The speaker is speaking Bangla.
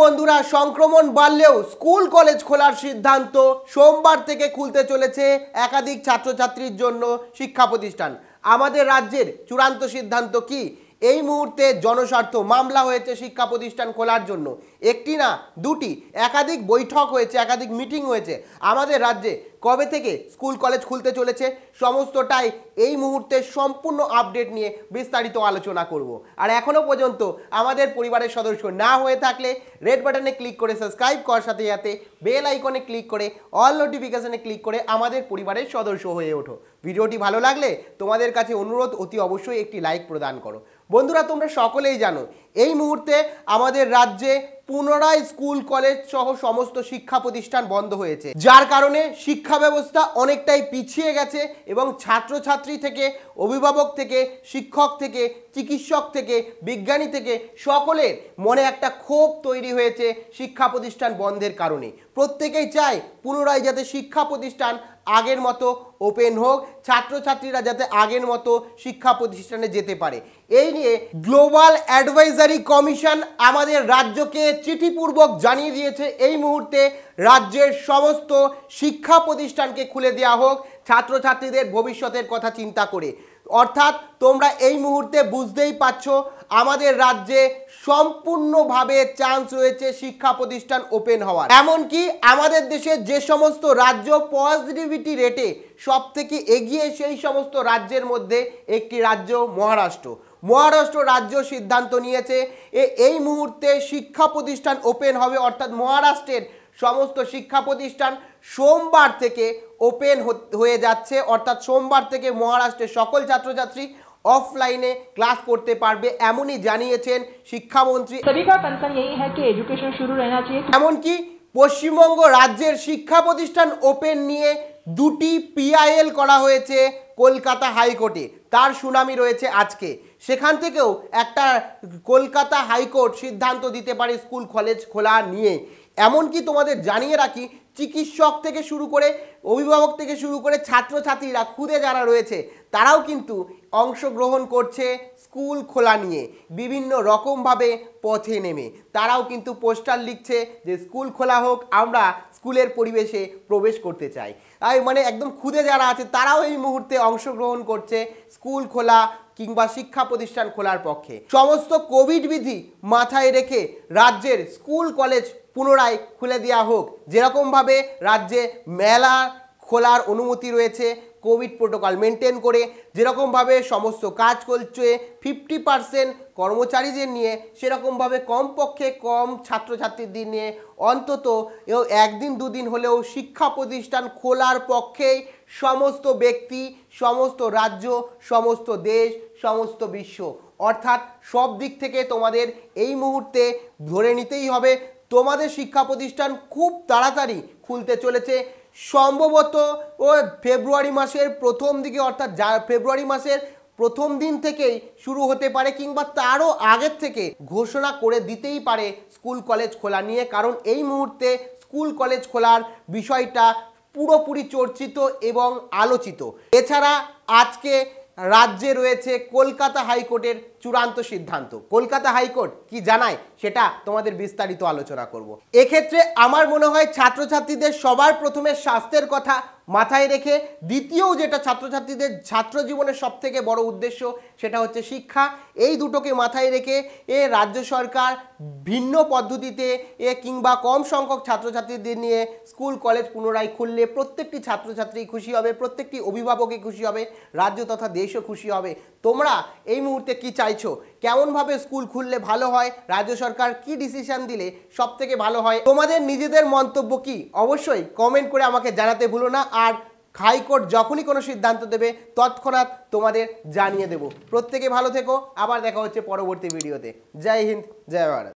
বন্ধুরা সংক্রমণ বাড়লেও স্কুল কলেজ খোলার সিদ্ধান্ত সোমবার থেকে খুলতে চলেছে একাধিক ছাত্রছাত্রীর জন্য শিক্ষা প্রতিষ্ঠান আমাদের রাজ্যের চূড়ান্ত সিদ্ধান্ত কি এই মুহূর্তে জনস্বার্থ মামলা হয়েছে শিক্ষা প্রতিষ্ঠান খোলার জন্য একটি না দুটি একাধিক বৈঠক হয়েছে একাধিক মিটিং হয়েছে আমাদের রাজ্যে কবে থেকে স্কুল কলেজ খুলতে চলেছে সমস্তটাই এই মুহূর্তে সম্পূর্ণ আপডেট নিয়ে বিস্তারিত আলোচনা করব আর এখনও পর্যন্ত আমাদের পরিবারের সদস্য না হয়ে থাকলে রেড বাটনে ক্লিক করে সাবস্ক্রাইব করার সাথে সাথে বেল আইকনে ক্লিক করে অল নোটিফিকেশানে ক্লিক করে আমাদের পরিবারের সদস্য হয়ে ওঠো ভিডিওটি ভালো লাগলে তোমাদের কাছে অনুরোধ অতি অবশ্যই একটি লাইক প্রদান করো বন্ধুরা তোমরা সকলেই জানো এই মুহূর্তে আমাদের রাজ্যে পুনরায় স্কুল কলেজ সহ সমস্ত শিক্ষা প্রতিষ্ঠান বন্ধ হয়েছে যার কারণে শিক্ষা ব্যবস্থা অনেকটাই পিছিয়ে গেছে এবং ছাত্রছাত্রী থেকে অভিভাবক থেকে শিক্ষক থেকে চিকিৎসক থেকে বিজ্ঞানী থেকে সকলের মনে একটা ক্ষোভ তৈরি হয়েছে শিক্ষা প্রতিষ্ঠান বন্ধের কারণে প্রত্যেকেই চায় পুনরায় যাতে শিক্ষা প্রতিষ্ঠান আগের মতো ওপেন হোক ছাত্রছাত্রীরা যাতে আগের মতো শিক্ষা প্রতিষ্ঠানে যেতে পারে এই নিয়ে গ্লোবাল অ্যাডভাইজারি কমিশন আমাদের রাজ্যকে চিঠিপূর্বক জানিয়ে দিয়েছে এই মুহূর্তে রাজ্যের সমস্ত শিক্ষা প্রতিষ্ঠানকে খুলে দেওয়া হোক ছাত্রছাত্রীদের ভবিষ্যতের কথা চিন্তা করে অর্থাৎ তোমরা এই মুহূর্তে বুঝতেই পারছ আমাদের রাজ্যে সম্পূর্ণভাবে চান্স রয়েছে শিক্ষা প্রতিষ্ঠান ওপেন হওয়ার এমনকি আমাদের দেশে যে সমস্ত রাজ্য পজিটিভিটি রেটে সব থেকে এগিয়ে সেই সমস্ত রাজ্যের মধ্যে একটি রাজ্য মহারাষ্ট্র মহারাষ্ট্র রাজ্য সিদ্ধান্ত নিয়েছে এই মুহূর্তে শিক্ষা প্রতিষ্ঠান ওপেন হবে অর্থাৎ মহারাষ্ট্রের সমস্ত শিক্ষা প্রতিষ্ঠান সোমবার থেকে ওপেন হয়ে যাচ্ছে অর্থাৎ সোমবার থেকে মহারাষ্ট্রের সকল ছাত্রছাত্রী অফলাইনে ক্লাস করতে পারবে এমনই জানিয়েছেন শিক্ষামন্ত্রী এমনকি পশ্চিমবঙ্গ রাজ্যের শিক্ষা প্রতিষ্ঠান ওপেন নিয়ে দুটি পিআইএল করা হয়েছে কলকাতা হাইকোর্টে তার শুনানি রয়েছে আজকে সেখান থেকেও একটা কলকাতা হাইকোর্ট সিদ্ধান্ত দিতে পারে স্কুল কলেজ খোলা নিয়ে এমনকি তোমাদের জানিয়ে রাখি চিকিৎসক থেকে শুরু করে অভিভাবক থেকে শুরু করে ছাত্রছাত্রীরা খুদে যারা রয়েছে তারাও কিন্তু অংশগ্রহণ করছে স্কুল খোলা নিয়ে বিভিন্ন রকমভাবে পথে নেমে তারাও কিন্তু পোস্টার লিখছে যে স্কুল খোলা হোক আমরা স্কুলের পরিবেশে প্রবেশ করতে চাই তাই মানে একদম খুদে যারা আছে তারাও এই মুহূর্তে অংশগ্রহণ করছে স্কুল খোলা কিংবা শিক্ষা প্রতিষ্ঠান খোলার পক্ষে সমস্ত কোভিড বিধি মাথায় রেখে রাজ্যের স্কুল কলেজ পুনরায় খুলে দেওয়া হোক যেরকমভাবে রাজ্যে মেলা খোলার অনুমতি রয়েছে কোভিড প্রোটোকল মেনটেন করে যেরকমভাবে সমস্ত কাজ করছে ফিফটি পারসেন্ট কর্মচারীদের নিয়ে সেরকমভাবে কমপক্ষে কম ছাত্রছাত্রীদের নিয়ে অন্তত একদিন দুদিন হলেও শিক্ষা প্রতিষ্ঠান খোলার পক্ষেই সমস্ত ব্যক্তি সমস্ত রাজ্য সমস্ত দেশ সমস্ত বিশ্ব অর্থাৎ সব দিক থেকে তোমাদের এই মুহূর্তে ধরে নিতেই হবে তোমাদের শিক্ষা প্রতিষ্ঠান খুব তাড়াতাড়ি খুলতে চলেছে সম্ভবত ও ফেব্রুয়ারি মাসের প্রথম দিকে অর্থাৎ ফেব্রুয়ারি মাসের প্রথম দিন থেকেই শুরু হতে পারে কিংবা তারও আগের থেকে ঘোষণা করে দিতেই পারে স্কুল কলেজ খোলা নিয়ে কারণ এই মুহূর্তে স্কুল কলেজ খোলার বিষয়টা পুরোপুরি চর্চিত এবং আলোচিত এছাড়া আজকে রাজ্যে রয়েছে কলকাতা হাইকোর্টের চূড়ান্ত সিদ্ধান্ত কলকাতা হাইকোর্ট কি জানায় সেটা তোমাদের বিস্তারিত আলোচনা করব এক্ষেত্রে আমার মনে হয় ছাত্রছাত্রীদের সবার প্রথমে স্বাস্থ্যের কথা মাথায় রেখে দ্বিতীয় যেটা ছাত্রছাত্রীদের ছাত্র জীবনের সব থেকে বড় উদ্দেশ্য সেটা হচ্ছে শিক্ষা এই দুটোকে মাথায় রেখে এ রাজ্য সরকার ভিন্ন পদ্ধতিতে এ কিংবা কম সংখ্যক ছাত্রছাত্রীদের নিয়ে স্কুল কলেজ পুনরায় খুললে প্রত্যেকটি ছাত্রছাত্রী খুশি হবে প্রত্যেকটি অভিভাবকই খুশি হবে রাজ্য তথা দেশও খুশি হবে তোমরা এই মুহূর্তে কি চাইছো কেমনভাবে স্কুল খুললে ভালো হয় রাজ্য সরকার কি ডিসিশন দিলে সব থেকে ভালো হয় তোমাদের নিজেদের মন্তব্য কি অবশ্যই কমেন্ট করে আমাকে জানাতে ভুলো না আর হাইকোর্ট যখনই কোনো সিদ্ধান্ত দেবে তৎক্ষণাৎ তোমাদের জানিয়ে দেব প্রত্যেকে ভালো থেকো আবার দেখা হচ্ছে পরবর্তী ভিডিওতে জয় হিন্দ জয় ভারত